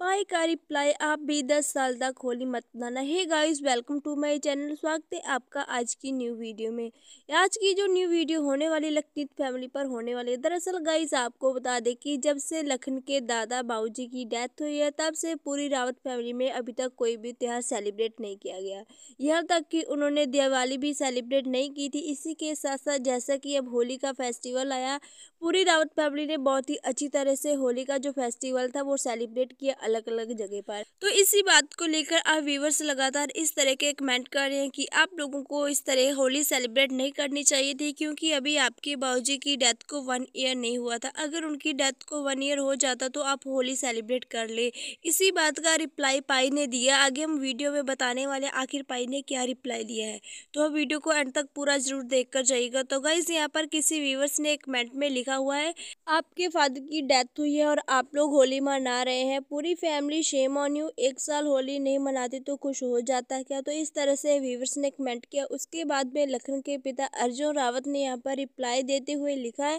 पाई का रिप्लाई आप भी दस साल तक होली मत बनाना है guys welcome to my channel स्वागत है आपका आज की न्यू वीडियो में आज की जो न्यू वीडियो होने वाली लखनीत फैमिली पर होने वाली है दरअसल गाइस आपको बता दें कि जब से लखन के दादा बाबूजी की डेथ हुई है तब से पूरी रावत फैमिली में अभी तक कोई भी त्यौहार सेलिब्रेट नहीं किया गया यहाँ तक कि उन्होंने दिवाली भी सेलिब्रेट नहीं की थी इसी के साथ साथ जैसा कि अब होली का फेस्टिवल आया पूरी रावत फैमिली ने बहुत ही अच्छी तरह से होली का जो फेस्टिवल था वो सेलिब्रेट किया अलग अलग जगह पर तो इसी बात को लेकर आप व्यूवर्स लगातार इस तरह के कमेंट कर रहे हैं कि आप लोगों को इस तरह होली सेलिब्रेट नहीं करनी चाहिए थी क्योंकि अभी आपके बाबूजी की डेथ को वन ईयर नहीं हुआ था अगर उनकी डेथ को वन ईयर हो जाता तो आप होली सेलिब्रेट कर ले इसी बात का रिप्लाई पाई ने दिया आगे हम वीडियो में बताने वाले आखिर पाई ने क्या रिप्लाई दिया है तो वीडियो को एंड तक पूरा जरूर देख कर जाइएगा तो गाइज यहाँ पर किसी व्यूवर्स ने कमेंट में लिखा हुआ है आपके फादर की डेथ हुई है और आप लोग होली मना रहे हैं पूरी फैमिली शेम ऑन यू एक साल होली नहीं मनाती तो खुश हो जाता क्या तो इस तरह से व्यूवर्स ने कमेंट किया उसके बाद में लखन के पिता अर्जुन रावत ने यहाँ पर रिप्लाई देते हुए लिखा है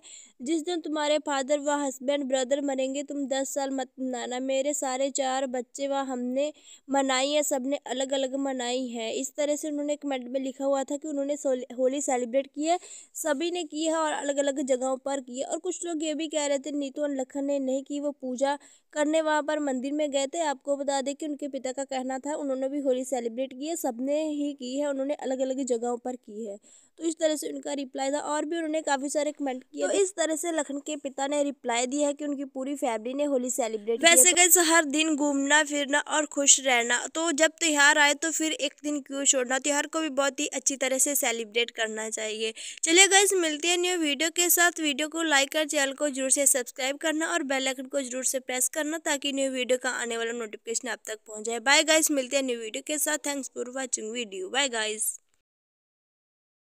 जिस दिन तुम्हारे फादर व हस्बैंड ब्रदर मरेंगे तुम दस साल मत मनाना मेरे सारे चार बच्चे व हमने मनाई है सब अलग अलग मनाई है इस तरह से उन्होंने कमेंट में लिखा हुआ था कि उन्होंने होली सेलिब्रेट की है सभी ने की है और अलग अलग जगहों पर की है और कुछ लोग ये भी कह रहे थे नीतू और लखन ने नहीं की वो पूजा करने वहाँ पर मंदिर मंदिर में गए थे आपको बता दें कि उनके पिता का कहना था उन्होंने भी होली सेलिब्रेट की है सबने ही की है उन्होंने अलग अलग जगहों पर की है तो इस तरह से उनका रिप्लाई था और भी उन्होंने काफ़ी सारे कमेंट किए तो इस तरह से लखन के पिता ने रिप्लाई दिया है कि उनकी पूरी फैमिली ने होली सेलिब्रेट वैसे गए हर दिन घूमना फिरना और खुश रहना तो जब त्यौहार आए तो फिर एक दिन क्यों छोड़ना त्यौहार को भी बहुत ही अच्छी तरह से सेलिब्रेट करना चाहिए चलिए गैस मिलते हैं न्यू वीडियो के साथ वीडियो को लाइक कर चैनल को जरूर से सब्सक्राइब करना और बेलाइकन को जरूर से प्रेस करना ताकि न्यू वीडियो का आने वाला नोटिफिकेशन आप तक पहुंच जाए बाय गाइस मिलते हैं न्यू वीडियो के साथ thanks for watching video bye guys